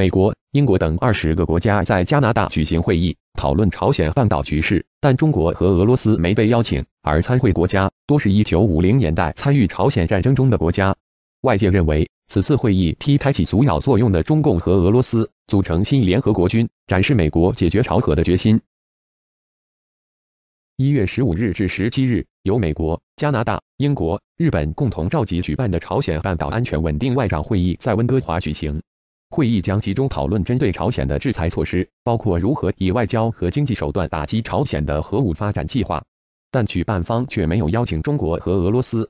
美国、英国等二十个国家在加拿大举行会议，讨论朝鲜半岛局势，但中国和俄罗斯没被邀请。而参会国家多是一九五零年代参与朝鲜战争中的国家。外界认为，此次会议踢开启阻扰作用的中共和俄罗斯组成新联合国军，展示美国解决朝核的决心。一月十五日至十七日，由美国、加拿大、英国、日本共同召集举办的朝鲜半岛安全稳定外长会议在温哥华举行。会议将集中讨论针对朝鲜的制裁措施，包括如何以外交和经济手段打击朝鲜的核武发展计划。但举办方却没有邀请中国和俄罗斯。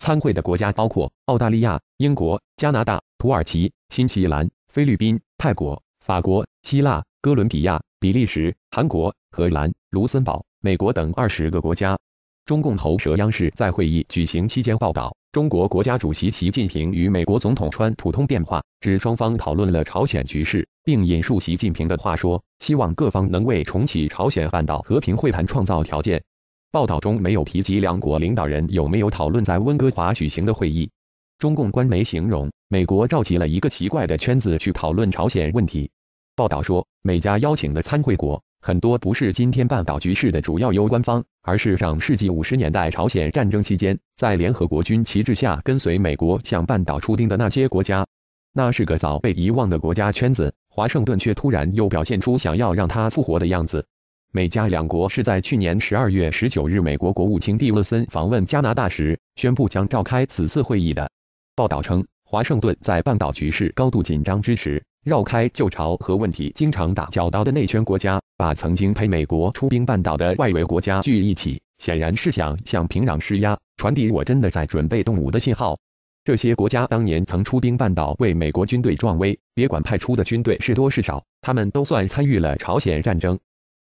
参会的国家包括澳大利亚、英国、加拿大、土耳其、新西兰、菲律宾、泰国、法国、希腊、哥伦比亚、比利时、韩国、荷兰、卢森堡、美国等二十个国家。中共喉舌央视在会议举行期间报道。中国国家主席习近平与美国总统川普通电话，指双方讨论了朝鲜局势，并引述习近平的话说：“希望各方能为重启朝鲜半岛和平会谈创造条件。”报道中没有提及两国领导人有没有讨论在温哥华举行的会议。中共官媒形容，美国召集了一个奇怪的圈子去讨论朝鲜问题。报道说，美加邀请的参会国 很多不是今天半岛局势的主要攸关 方。而是上世纪五十年代朝鲜战争期间，在联合国军旗帜下跟随美国向半岛出兵的那些国家，那是个早被遗忘的国家圈子。华盛顿却突然又表现出想要让它复活的样子。美加两国是在去年十二月十九日美国国务卿蒂勒森访问加拿大时宣布将召开此次会议的。报道称，华盛顿在半岛局势高度紧张之时。绕开旧朝核问题经常打交道的内圈国家，把曾经陪美国出兵半岛的外围国家聚一起，显然是想向平壤施压，传递我真的在准备动武的信号。这些国家当年曾出兵半岛为美国军队壮威，别管派出的军队是多是少，他们都算参与了朝鲜战争。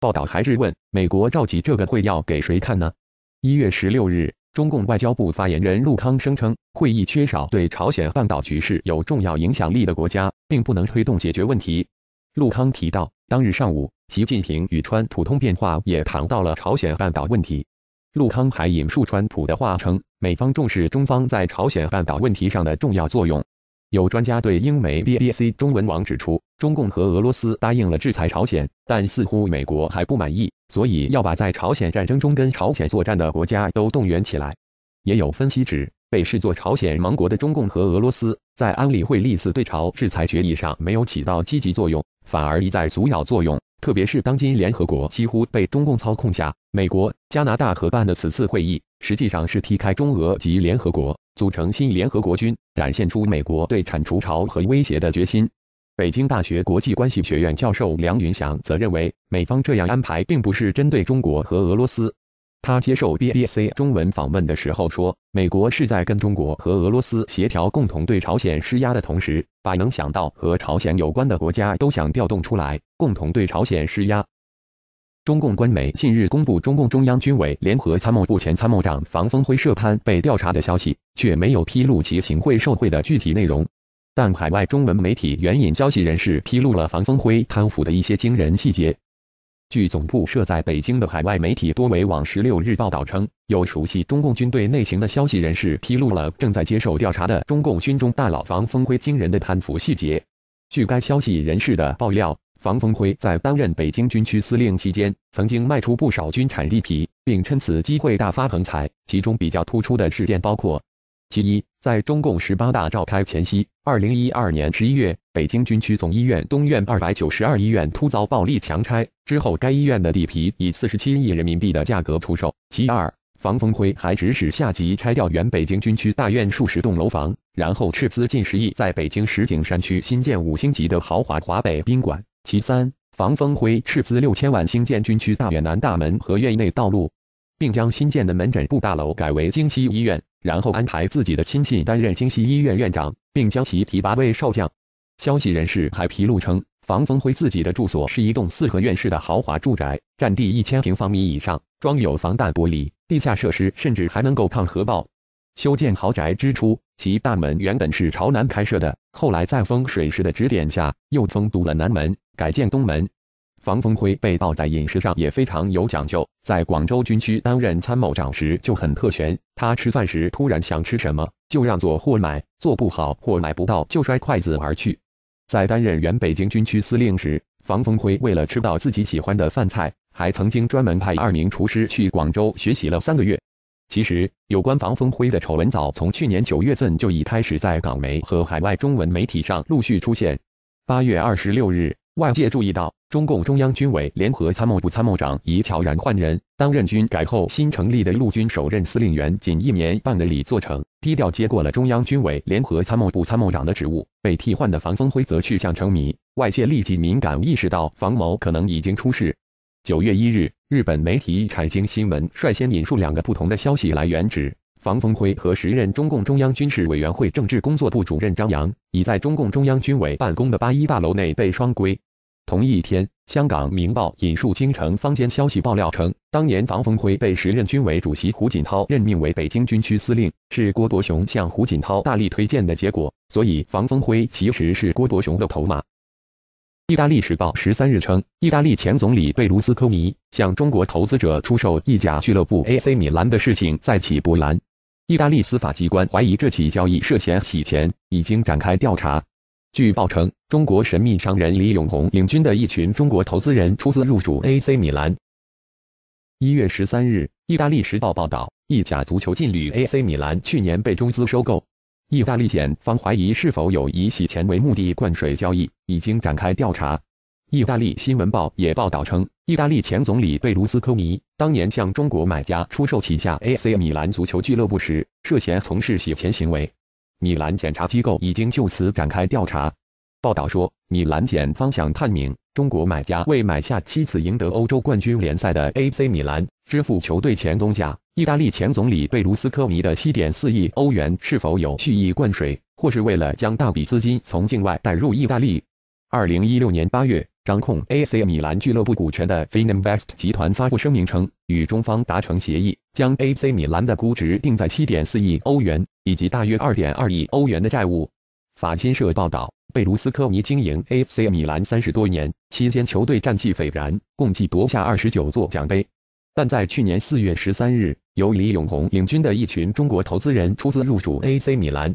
报道还质问：美国召集这个会要给谁看呢？一月十六日，中共外交部发言人陆康声称，会议缺少对朝鲜半岛局势有重要影响力的国家。并不能推动解决问题。陆康提到，当日上午，习近平与川普通电话也谈到了朝鲜半岛问题。陆康还引述川普的话称，美方重视中方在朝鲜半岛问题上的重要作用。有专家对英媒 BBC 中文网指出，中共和俄罗斯答应了制裁朝鲜，但似乎美国还不满意，所以要把在朝鲜战争中跟朝鲜作战的国家都动员起来。也有分析指。被视作朝鲜盟国的中共和俄罗斯，在安理会历次对朝制裁决议上没有起到积极作用，反而一再阻扰作用。特别是当今联合国几乎被中共操控下，美国、加拿大合办的此次会议，实际上是踢开中俄及联合国，组成新联合国军，展现出美国对铲除朝核威胁的决心。北京大学国际关系学院教授梁云祥则认为，美方这样安排并不是针对中国和俄罗斯。他接受 BBC 中文访问的时候说：“美国是在跟中国和俄罗斯协调共同对朝鲜施压的同时，把能想到和朝鲜有关的国家都想调动出来，共同对朝鲜施压。”中共官媒近日公布中共中央军委联合参谋部前参谋长房峰辉涉贪被调查的消息，却没有披露其行贿受贿的具体内容。但海外中文媒体援引消息人士披露了房峰辉贪腐的一些惊人细节。据总部设在北京的海外媒体多维网十六日报道称，有熟悉中共军队内情的消息人士披露了正在接受调查的中共军中大佬房峰辉惊人的贪腐细节。据该消息人士的爆料，房峰辉在担任北京军区司令期间，曾经卖出不少军产地皮，并趁此机会大发横财。其中比较突出的事件包括。其一，在中共十八大召开前夕，二零一二年十一月，北京军区总医院东院二百九十二医院突遭暴力强拆之后，该医院的地皮以四十七亿人民币的价格出售。其二，房峰辉还指使下级拆掉原北京军区大院数十栋楼房，然后斥资近十亿在北京石景山区新建五星级的豪华华北宾馆。其三，房峰辉斥资六千万兴建军区大院南大门和院内道路。并将新建的门诊部大楼改为京西医院，然后安排自己的亲信担任京西医院院长，并将其提拔为少将。消息人士还披露称，房峰辉自己的住所是一栋四合院式的豪华住宅，占地一千平方米以上，装有防弹玻璃，地下设施甚至还能够抗核爆。修建豪宅之初，其大门原本是朝南开设的，后来在风水师的指点下，又封堵了南门，改建东门。防风辉被曝在饮食上也非常有讲究。在广州军区担任参谋长时就很特权，他吃饭时突然想吃什么，就让做或买，做不好或买不到就摔筷子而去。在担任原北京军区司令时，防风辉为了吃到自己喜欢的饭菜，还曾经专门派二名厨师去广州学习了三个月。其实，有关防风辉的丑闻早从去年九月份就已开始在港媒和海外中文媒体上陆续出现。八月二十六日。外界注意到，中共中央军委联合参谋部参谋长已悄然换人，担任军改后新成立的陆军首任司令员仅一年半的李作成低调接过了中央军委联合参谋部参谋长的职务，被替换的房峰辉则去向成谜。外界立即敏感意识到，房某可能已经出事。九月一日，日本媒体产经新闻率先引述两个不同的消息来源，指。防风辉和时任中共中央军事委员会政治工作部主任张扬已在中共中央军委办公的八一大楼内被双规。同一天，香港《明报》引述京城坊间消息爆料称，当年防风辉被时任军委主席胡锦涛任命为北京军区司令，是郭伯雄向胡锦涛大力推荐的结果，所以防风辉其实是郭伯雄的头马。《意大利时报》十三日称，意大利前总理贝卢斯科尼向中国投资者出售意甲俱乐部 AC 米兰的事情再起波澜。意大利司法机关怀疑这起交易涉嫌洗钱，已经展开调查。据报称，中国神秘商人李永红领军的一群中国投资人出资入主 AC 米兰。一月十三日，《意大利时报》报道，意甲足球劲旅 AC 米兰去年被中资收购。意大利检方怀疑是否有以洗钱为目的灌水交易，已经展开调查。意大利新闻报也报道称，意大利前总理贝卢斯科尼当年向中国买家出售旗下 AC 米兰足球俱乐部时，涉嫌从事洗钱行为。米兰检查机构已经就此展开调查。报道说，米兰检方想探明，中国买家为买下七次赢得欧洲冠军联赛的 AC 米兰，支付球队前东家意大利前总理贝卢斯科尼的七点四亿欧元是否有蓄意灌水，或是为了将大笔资金从境外带入意大利。二零一六年八月。掌控 AC 米兰俱乐部股权的 Fininvest 集团发布声明称，与中方达成协议，将 AC 米兰的估值定在七点四亿欧元以及大约二点二亿欧元的债务。法新社报道，贝卢斯科尼经营 AC 米兰三十多年期间，球队战绩斐然，共计夺下二十九座奖杯。但在去年四月十三日，由李永红领军的一群中国投资人出资入主 AC 米兰。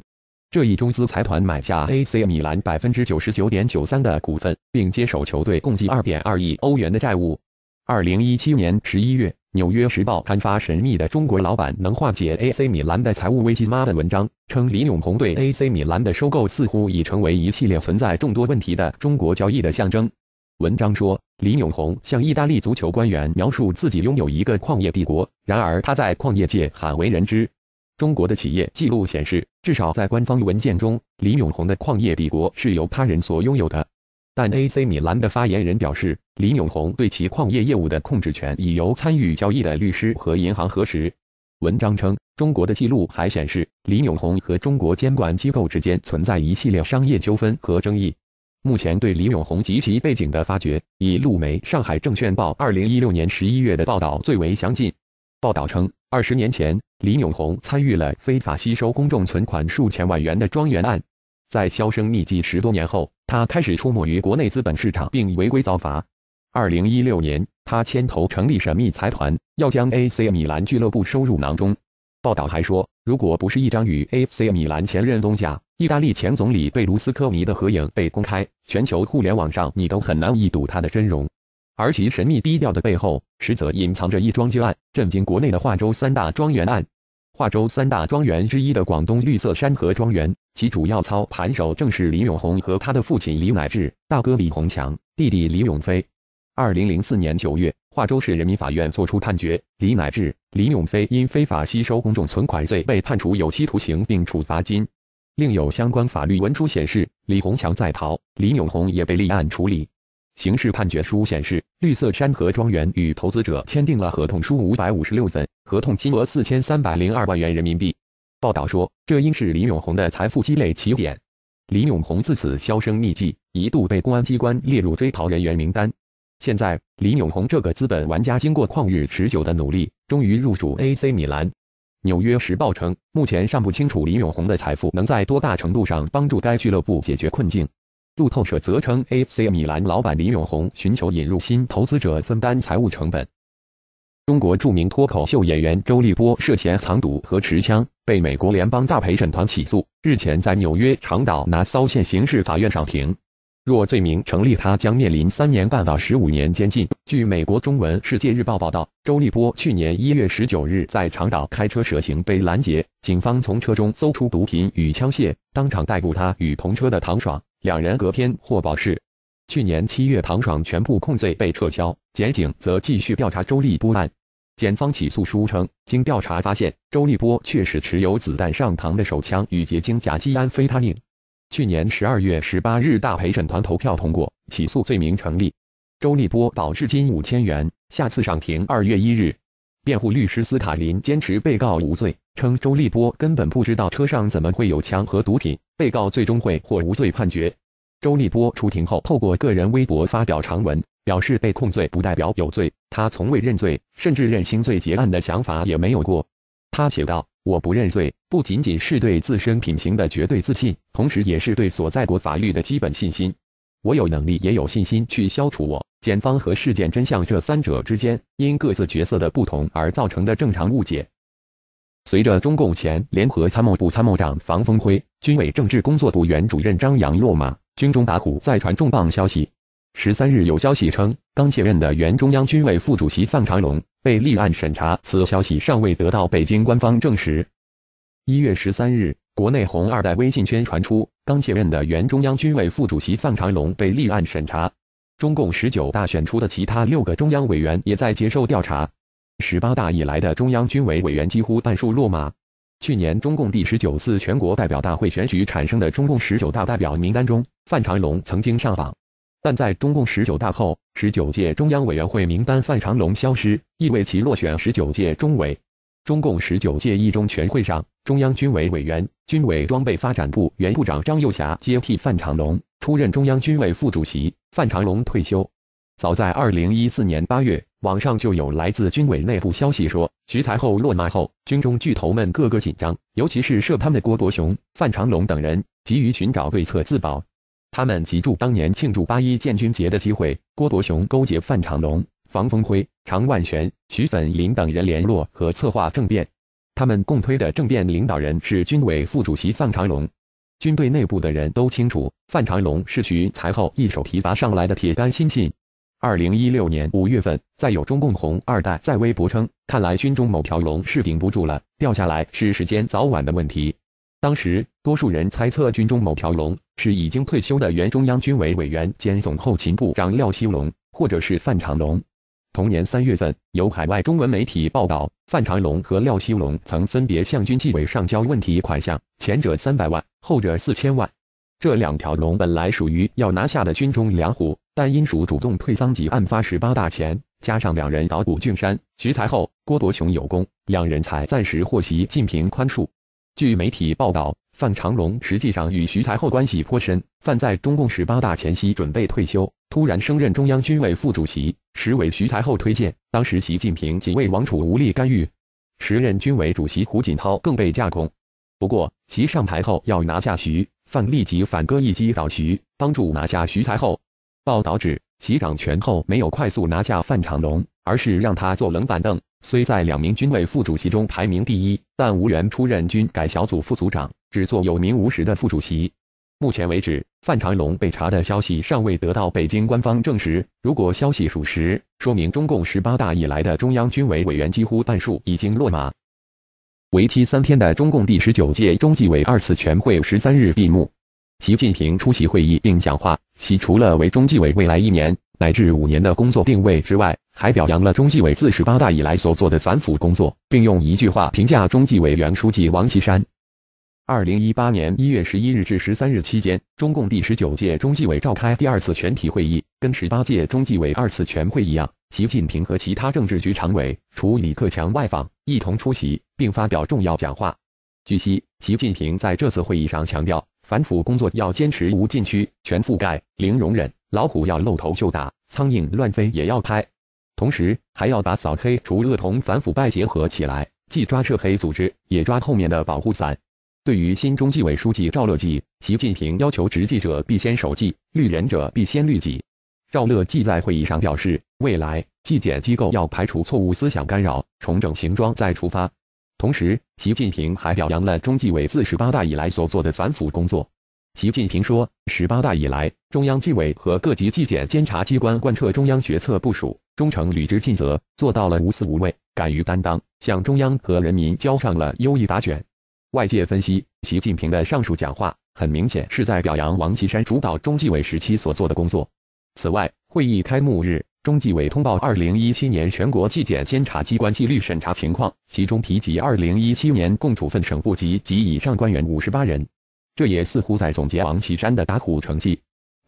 这一中资财团买下 AC 米兰百分之九十九点九三的股份，并接手球队共计二点二亿欧元的债务。二零一七年十一月，《纽约时报》刊发神秘的中国老板能化解 AC 米兰的财务危机吗的文章，称李永红对 AC 米兰的收购似乎已成为一系列存在众多问题的中国交易的象征。文章说，李永红向意大利足球官员描述自己拥有一个矿业帝国，然而他在矿业界罕为人知。中国的企业记录显示，至少在官方文件中，李永红的矿业帝国是由他人所拥有的。但 A.C. 米兰的发言人表示，李永红对其矿业业务的控制权已由参与交易的律师和银行核实。文章称，中国的记录还显示，李永红和中国监管机构之间存在一系列商业纠纷和争议。目前对李永红及其背景的发掘，以路媒《上海证券报》二零一六年十一月的报道最为详尽。报道称，二十年前，林永红参与了非法吸收公众存款数千万元的庄园案。在销声匿迹十多年后，他开始出没于国内资本市场，并违规造法。二零一六年，他牵头成立神秘财团，要将 AC 米兰俱乐部收入囊中。报道还说，如果不是一张与 AC 米兰前任东家、意大利前总理贝卢斯科尼的合影被公开，全球互联网上你都很难一睹他的真容。而其神秘低调的背后。实则隐藏着一桩旧案，震惊国内的化州三大庄园案。化州三大庄园之一的广东绿色山河庄园，其主要操盘手正是李永红和他的父亲李乃志、大哥李洪强、弟弟李永飞。二零零四年九月，化州市人民法院作出判决，李乃志、李永飞因非法吸收公众存款罪被判处有期徒刑并处罚金。另有相关法律文书显示，李洪强在逃，李永红也被立案处理。刑事判决书显示，绿色山河庄园与投资者签订了合同书五百五十六份，合同金额四千三百零二万元人民币。报道说，这应是李永红的财富积累起点。李永红自此销声匿迹，一度被公安机关列入追逃人员名单。现在，李永红这个资本玩家经过旷日持久的努力，终于入主 AC 米兰。纽约时报称，目前尚不清楚李永红的财富能在多大程度上帮助该俱乐部解决困境。路透社则称，AC 米兰老板李永红寻求引入新投资者分担财务成本。中国著名脱口秀演员周立波涉嫌藏毒和持枪，被美国联邦大陪审团起诉。日前在纽约长岛拿骚县刑事法院上庭，若罪名成立，他将面临三年半到十五年监禁。据美国中文世界日报报道，周立波去年一月十九日在长岛开车涉行被拦截，警方从车中搜出毒品与枪械，当场逮捕他与同车的唐爽。两人隔天获保释。去年七月，唐爽全部控罪被撤销，检警则继续调查周立波案。检方起诉书称，经调查发现，周立波确实持有子弹上膛的手枪与结晶甲基安非他命。去年十二月十八日，大陪审团投票通过起诉罪名成立，周立波保释金五千元，下次上庭二月一日。辩护律师斯卡林坚持被告无罪。称周立波根本不知道车上怎么会有枪和毒品，被告最终会获无罪判决。周立波出庭后，透过个人微博发表长文，表示被控罪不代表有罪，他从未认罪，甚至认轻罪结案的想法也没有过。他写道：“我不认罪，不仅仅是对自身品行的绝对自信，同时也是对所在国法律的基本信心。我有能力，也有信心去消除我、检方和事件真相这三者之间因各自角色的不同而造成的正常误解。”随着中共前联合参谋部参谋长房峰辉、军委政治工作部原主任张扬落马，军中打虎再传重磅消息。十三日有消息称，刚卸任的原中央军委副主席范长龙被立案审查，此消息尚未得到北京官方证实。一月十三日，国内红二代微信圈传出，刚卸任的原中央军委副主席范长龙被立案审查，中共十九大选出的其他六个中央委员也在接受调查。十八大以来的中央军委委员几乎半数落马。去年中共第十九次全国代表大会选举产生的中共十九大代表名单中，范长龙曾经上榜，但在中共十九大后，十九届中央委员会名单范长龙消失，意味其落选十九届中委。中共十九届一中全会上，中央军委委员、军委装备发展部原部长张幼霞接替范长龙出任中央军委副主席，范长龙退休。早在二零一四年八月，网上就有来自军委内部消息说，徐才厚落马后，军中巨头们个个紧张，尤其是涉贪的郭伯雄、范长龙等人，急于寻找对策自保。他们急住当年庆祝八一建军节的机会，郭伯雄勾结范长龙、房峰辉、常万全、徐粉林等人联络和策划政变。他们共推的政变领导人是军委副主席范长龙。军队内部的人都清楚，范长龙是徐才厚一手提拔上来的铁杆亲信。二零一六年五月份，再有中共红二代在微博称：“看来军中某条龙是顶不住了，掉下来是时间早晚的问题。”当时，多数人猜测军中某条龙是已经退休的原中央军委委员兼总后勤部长廖锡龙，或者是范长龙。同年三月份，有海外中文媒体报道，范长龙和廖锡龙曾分别向军纪委上交问题款项，前者三百万，后者四千万。这两条龙本来属于要拿下的军中两虎。但因属主动退赃及案发十八大前，加上两人捣鼓俊山、徐才厚、郭伯雄有功，两人才暂时获习近平宽恕。据媒体报道，范长龙实际上与徐才厚关系颇深。范在中共十八大前夕准备退休，突然升任中央军委副主席，实为徐才厚推荐。当时习近平仅为王储无力干预，时任军委主席胡锦涛更被架空。不过，习上台后要拿下徐范，立即反戈一击倒徐，帮助拿下徐才厚。报道指，习掌权后没有快速拿下范长龙，而是让他坐冷板凳。虽在两名军委副主席中排名第一，但无缘出任军改小组副组长，只做有名无实的副主席。目前为止，范长龙被查的消息尚未得到北京官方证实。如果消息属实，说明中共十八大以来的中央军委委员几乎半数已经落马。为期三天的中共第十九届中纪委二次全会十三日闭幕。习近平出席会议并讲话。习除了为中纪委未来一年乃至五年的工作定位之外，还表扬了中纪委自十八大以来所做的反腐工作，并用一句话评价中纪委原书记王岐山。二零一八年一月十一日至十三日期间，中共第十九届中纪委召开第二次全体会议，跟十八届中纪委二次全会一样，习近平和其他政治局常委除李克强外访一同出席并发表重要讲话。据悉，习近平在这次会议上强调。反腐工作要坚持无禁区、全覆盖、零容忍，老虎要露头就打，苍蝇乱飞也要拍。同时，还要把扫黑除恶同反腐败结合起来，既抓涉黑组织，也抓后面的保护伞。对于新中纪委书记赵乐际，习近平要求执纪者必先守纪，律人者必先律己。赵乐际在会议上表示，未来纪检机构要排除错误思想干扰，重整行装再出发。同时，习近平还表扬了中纪委自十八大以来所做的反腐工作。习近平说：“十八大以来，中央纪委和各级纪检监察机关贯彻中央决策部署，忠诚履职尽责，做到了无私无畏、敢于担当，向中央和人民交上了优异答卷。”外界分析，习近平的上述讲话很明显是在表扬王岐山主导中纪委时期所做的工作。此外，会议开幕日。中纪委通报二零一七年全国纪检监察机关纪律审查情况，其中提及二零一七年共处分省部级及以上官员五十八人，这也似乎在总结王岐山的打虎成绩。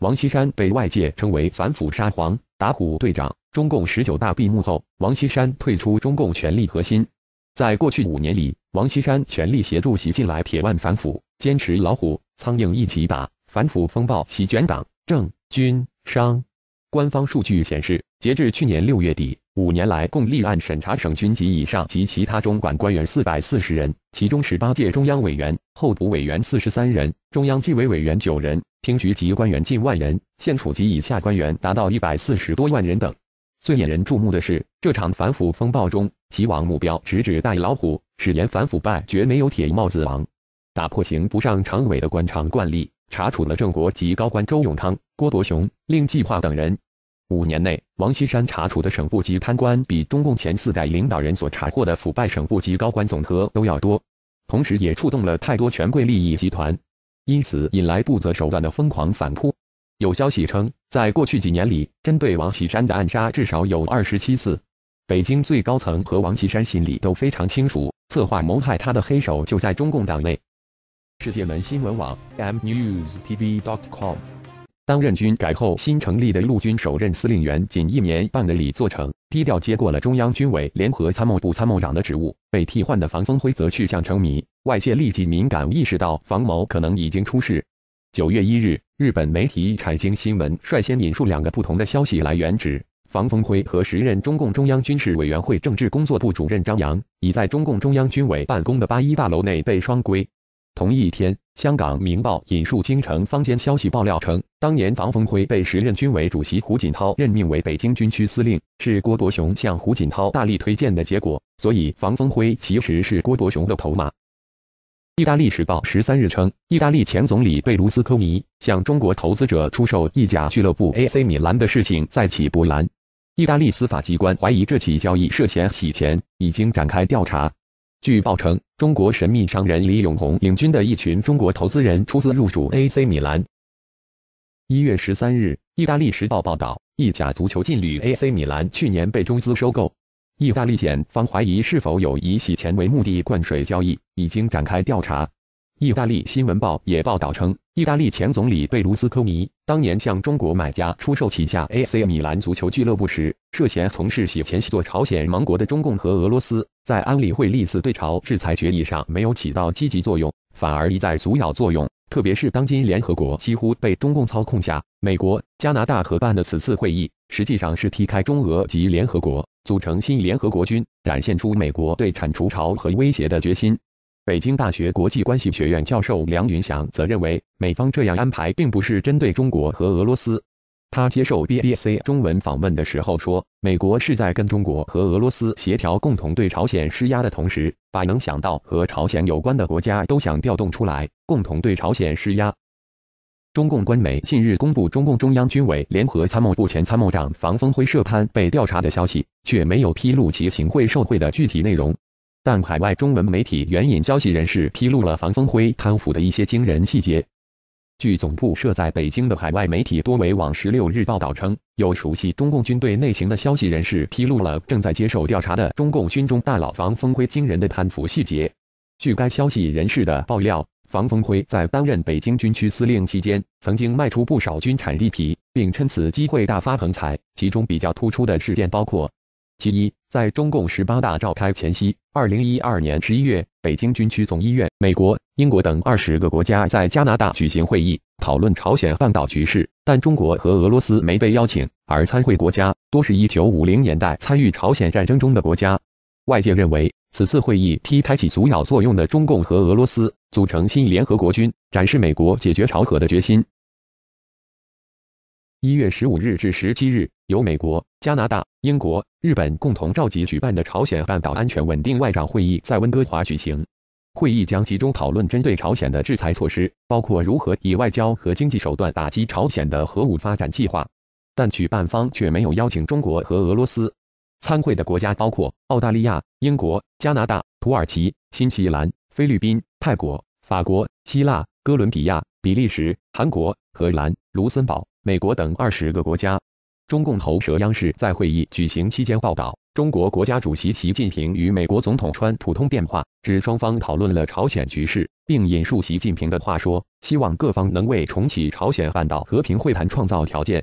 王岐山被外界称为反腐沙皇、打虎队长。中共十九大闭幕后，王岐山退出中共权力核心。在过去五年里，王岐山全力协助习近来铁腕反腐，坚持老虎苍蝇一起打，反腐风暴席卷党政军商。官方数据显示，截至去年六月底，五年来共立案审查省军级以上及其他中管官员四百四十人，其中十八届中央委员、候补委员四十三人，中央纪委委员九人，厅局级官员近万人，县处级以下官员达到一百四十多万人等。最引人注目的是，这场反腐风暴中，其王目标直指“戴老虎”，誓言反腐败绝没有铁帽子王，打破刑不上常委的官场惯例。查处了郑国及高官周永康、郭伯雄、令计划等人。五年内，王岐山查处的省部级贪官，比中共前四代领导人所查获的腐败省部级高官总和都要多，同时也触动了太多权贵利益集团，因此引来不择手段的疯狂反扑。有消息称，在过去几年里，针对王岐山的暗杀至少有二十七次。北京最高层和王岐山心里都非常清楚，策划谋害他的黑手就在中共党内。世界门新闻网 mnews.tv.com。当任军改后新成立的陆军首任司令员仅一年半的李作成低调接过了中央军委联合参谋部参谋长的职务，被替换的防风辉则去向成谜。外界立即敏感意识到房某可能已经出事。九月一日，日本媒体产经新闻率先引述两个不同的消息来源，指防风辉和时任中共中央军事委员会政治工作部主任张扬，已在中共中央军委办公的八一大楼内被双规。同一天，香港《明报》引述京城坊间消息爆料称，当年房峰辉被时任军委主席胡锦涛任命为北京军区司令，是郭伯雄向胡锦涛大力推荐的结果，所以房峰辉其实是郭伯雄的头马。《意大利时报》十三日称，意大利前总理贝卢斯科尼向中国投资者出售意甲俱乐部 AC 米兰的事情再起波澜，意大利司法机关怀疑这起交易涉嫌洗钱，已经展开调查。据报称，中国神秘商人李永红领军的一群中国投资人出资入主 AC 米兰。一月十三日，意大利《时报》报道，意甲足球劲旅 AC 米兰去年被中资收购，意大利检方怀疑是否有以洗钱为目的灌水交易，已经展开调查。意大利新闻报也报道称，意大利前总理贝卢斯科尼当年向中国买家出售旗下 A C 米兰足球俱乐部时，涉嫌从事洗钱。做朝鲜盟国的中共和俄罗斯，在安理会历次对朝制裁决议上没有起到积极作用，反而一再阻扰作用。特别是当今联合国几乎被中共操控下，美国、加拿大合办的此次会议，实际上是踢开中俄及联合国，组成新联合国军，展现出美国对铲除朝核威胁的决心。北京大学国际关系学院教授梁云祥则认为，美方这样安排并不是针对中国和俄罗斯。他接受 BBC 中文访问的时候说，美国是在跟中国和俄罗斯协调共同对朝鲜施压的同时，把能想到和朝鲜有关的国家都想调动出来，共同对朝鲜施压。中共官媒近日公布中共中央军委联合参谋部前参谋长房峰辉涉贪被调查的消息，却没有披露其行贿受贿的具体内容。但海外中文媒体援引消息人士披露了房峰辉贪腐的一些惊人细节。据总部设在北京的海外媒体多维网十六日报道称，有熟悉中共军队内情的消息人士披露了正在接受调查的中共军中大佬房峰辉惊人的贪腐细节。据该消息人士的爆料，房峰辉在担任北京军区司令期间，曾经卖出不少军产地皮，并趁此机会大发横财。其中比较突出的事件包括。其一，在中共十八大召开前夕，二零一二年十一月，北京军区总医院、美国、英国等二十个国家在加拿大举行会议，讨论朝鲜半岛局势，但中国和俄罗斯没被邀请，而参会国家多是一九五零年代参与朝鲜战争中的国家。外界认为，此次会议踢开起阻扰作用的中共和俄罗斯，组成新联合国军，展示美国解决朝核的决心。一月十五日至十七日，由美国、加拿大、英国。日本共同召集举办的朝鲜半岛安全稳定外长会议在温哥华举行。会议将集中讨论针对朝鲜的制裁措施，包括如何以外交和经济手段打击朝鲜的核武发展计划。但举办方却没有邀请中国和俄罗斯参会的国家包括澳大利亚、英国、加拿大、土耳其、新西兰、菲律宾、泰国、法国、希腊、哥伦比亚、比利时、韩国、荷兰、卢森堡、美国等二十个国家。中共喉舌央视在会议举行期间报道，中国国家主席习近平与美国总统川普通电话，指双方讨论了朝鲜局势，并引述习近平的话说，希望各方能为重启朝鲜半岛和平会谈创造条件。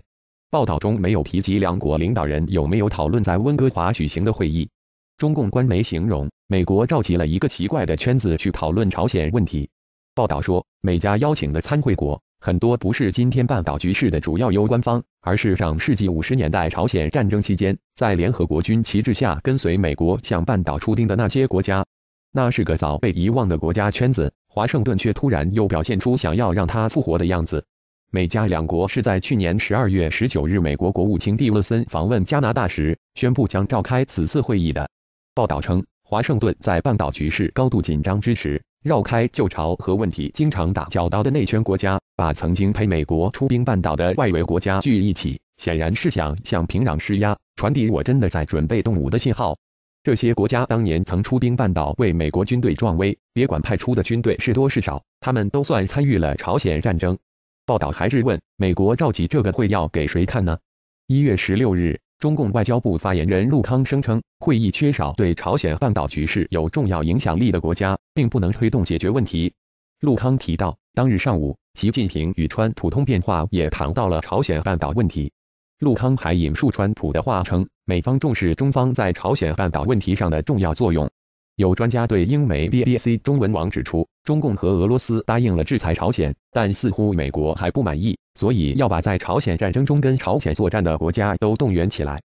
报道中没有提及两国领导人有没有讨论在温哥华举行的会议。中共官媒形容，美国召集了一个奇怪的圈子去讨论朝鲜问题。报道说，美加邀请的参会国很多不是今天半岛局势的主要攸关方。而是上世纪五十年代朝鲜战争期间，在联合国军旗帜下跟随美国向半岛出兵的那些国家，那是个早被遗忘的国家圈子。华盛顿却突然又表现出想要让它复活的样子。美加两国是在去年十二月十九日，美国国务卿蒂勒森访问加拿大时宣布将召开此次会议的。报道称，华盛顿在半岛局势高度紧张之时，绕开旧朝核问题经常打交道的内圈国家。把曾经陪美国出兵半岛的外围国家聚一起，显然是想向平壤施压，传递我真的在准备动武的信号。这些国家当年曾出兵半岛为美国军队壮威，别管派出的军队是多是少，他们都算参与了朝鲜战争。报道还质问美国召集这个会要给谁看呢？一月十六日，中共外交部发言人陆康声称，会议缺少对朝鲜半岛局势有重要影响力的国家，并不能推动解决问题。陆康提到，当日上午。习近平与川普通电话也谈到了朝鲜半岛问题。陆康还引述川普的话称，美方重视中方在朝鲜半岛问题上的重要作用。有专家对英媒 BBC 中文网指出，中共和俄罗斯答应了制裁朝鲜，但似乎美国还不满意，所以要把在朝鲜战争中跟朝鲜作战的国家都动员起来。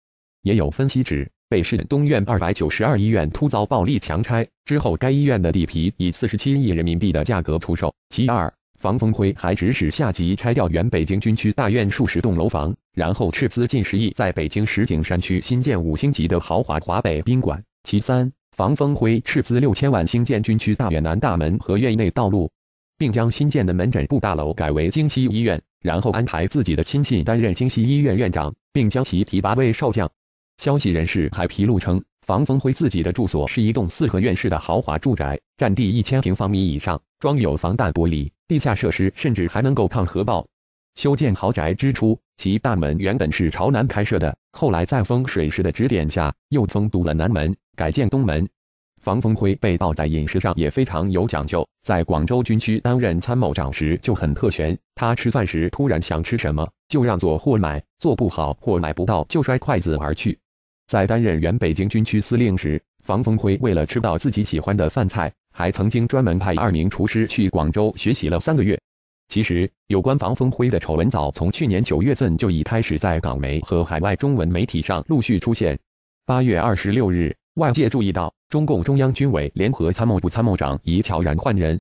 也有分析指，北市东苑二百九十二医院突遭暴力强拆之后，该医院的地皮以四十七亿人民币的价格出售。其二。房峰辉还指使下级拆掉原北京军区大院数十栋楼房，然后斥资近十亿，在北京石景山区新建五星级的豪华华北宾馆。其三，房峰辉斥资六千万兴建军区大院南大门和院内道路，并将新建的门诊部大楼改为京西医院，然后安排自己的亲信担任京西医院院长，并将其提拔为少将。消息人士还披露称，房峰辉自己的住所是一栋四合院式的豪华住宅，占地一千平方米以上，装有防弹玻璃。地下设施甚至还能够抗核爆。修建豪宅之初，其大门原本是朝南开设的，后来在风水师的指点下，又封堵了南门，改建东门。房风辉被曝在饮食上也非常有讲究。在广州军区担任参谋长时就很特权，他吃饭时突然想吃什么，就让做或买，做不好或买不到就摔筷子而去。在担任原北京军区司令时，房风辉为了吃到自己喜欢的饭菜。还曾经专门派二名厨师去广州学习了三个月。其实，有关防风灰的丑闻早从去年九月份就已开始在港媒和海外中文媒体上陆续出现。八月二十六日，外界注意到，中共中央军委联合参谋部参谋长已悄然换人。